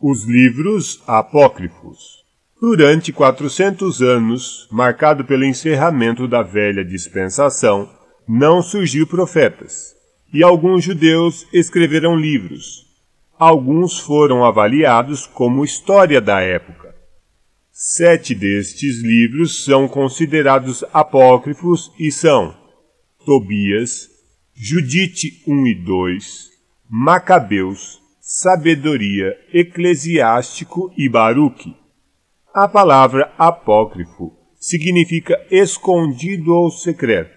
os livros apócrifos. Durante 400 anos, marcado pelo encerramento da velha dispensação, não surgiu profetas, e alguns judeus escreveram livros. Alguns foram avaliados como história da época. Sete destes livros são considerados apócrifos e são Tobias, Judite 1 e 2, Macabeus Sabedoria, Eclesiástico e Baruque. A palavra apócrifo significa escondido ou secreto,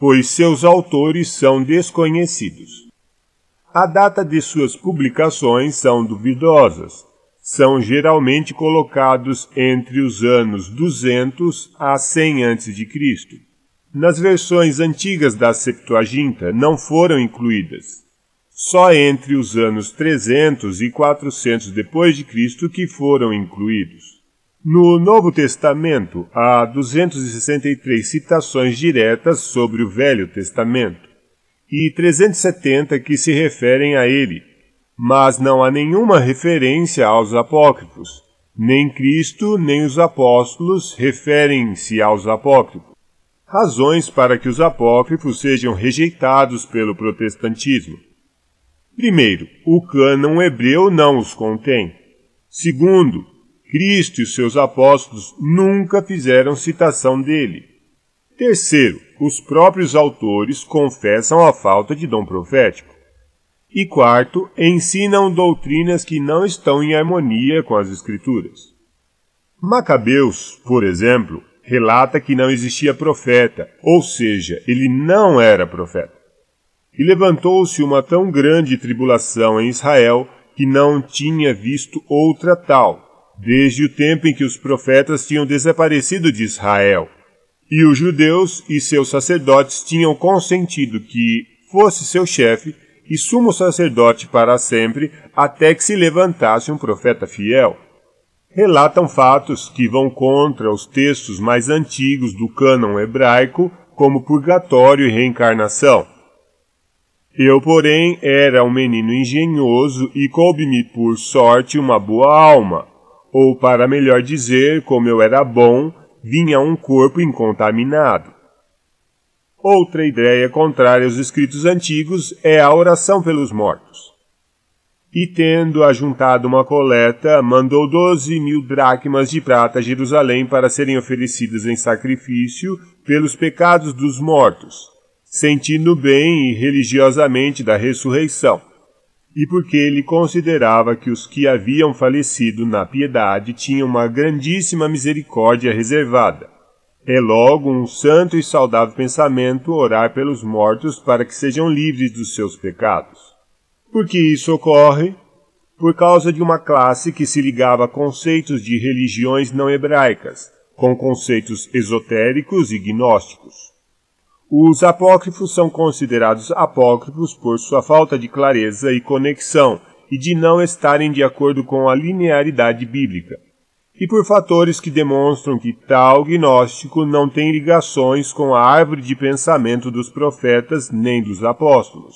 pois seus autores são desconhecidos. A data de suas publicações são duvidosas. São geralmente colocados entre os anos 200 a 100 a.C. Nas versões antigas da Septuaginta não foram incluídas só entre os anos 300 e 400 depois de Cristo que foram incluídos. No Novo Testamento há 263 citações diretas sobre o Velho Testamento e 370 que se referem a ele, mas não há nenhuma referência aos apócrifos. Nem Cristo nem os apóstolos referem-se aos apócrifos. Razões para que os apócrifos sejam rejeitados pelo protestantismo. Primeiro, o cânon hebreu não os contém. Segundo, Cristo e seus apóstolos nunca fizeram citação dele. Terceiro, os próprios autores confessam a falta de dom profético. E quarto, ensinam doutrinas que não estão em harmonia com as Escrituras. Macabeus, por exemplo, relata que não existia profeta, ou seja, ele não era profeta. E levantou-se uma tão grande tribulação em Israel que não tinha visto outra tal, desde o tempo em que os profetas tinham desaparecido de Israel. E os judeus e seus sacerdotes tinham consentido que fosse seu chefe e sumo sacerdote para sempre, até que se levantasse um profeta fiel. Relatam fatos que vão contra os textos mais antigos do cânon hebraico, como purgatório e reencarnação eu, porém, era um menino engenhoso e coube-me, por sorte, uma boa alma, ou, para melhor dizer, como eu era bom, vinha um corpo incontaminado. Outra ideia contrária aos escritos antigos é a oração pelos mortos. E tendo ajuntado uma coleta, mandou doze mil dracmas de prata a Jerusalém para serem oferecidas em sacrifício pelos pecados dos mortos, sentindo bem e religiosamente da ressurreição, e porque ele considerava que os que haviam falecido na piedade tinham uma grandíssima misericórdia reservada. É logo um santo e saudável pensamento orar pelos mortos para que sejam livres dos seus pecados. Porque isso ocorre por causa de uma classe que se ligava a conceitos de religiões não hebraicas, com conceitos esotéricos e gnósticos. Os apócrifos são considerados apócrifos por sua falta de clareza e conexão e de não estarem de acordo com a linearidade bíblica, e por fatores que demonstram que tal gnóstico não tem ligações com a árvore de pensamento dos profetas nem dos apóstolos.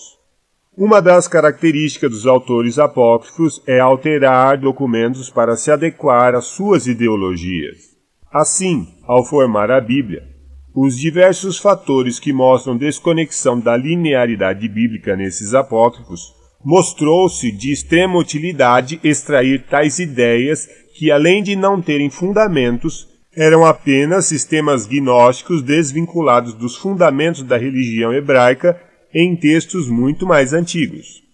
Uma das características dos autores apócrifos é alterar documentos para se adequar às suas ideologias. Assim, ao formar a Bíblia, os diversos fatores que mostram desconexão da linearidade bíblica nesses apócrifos mostrou-se de extrema utilidade extrair tais ideias que, além de não terem fundamentos, eram apenas sistemas gnósticos desvinculados dos fundamentos da religião hebraica em textos muito mais antigos.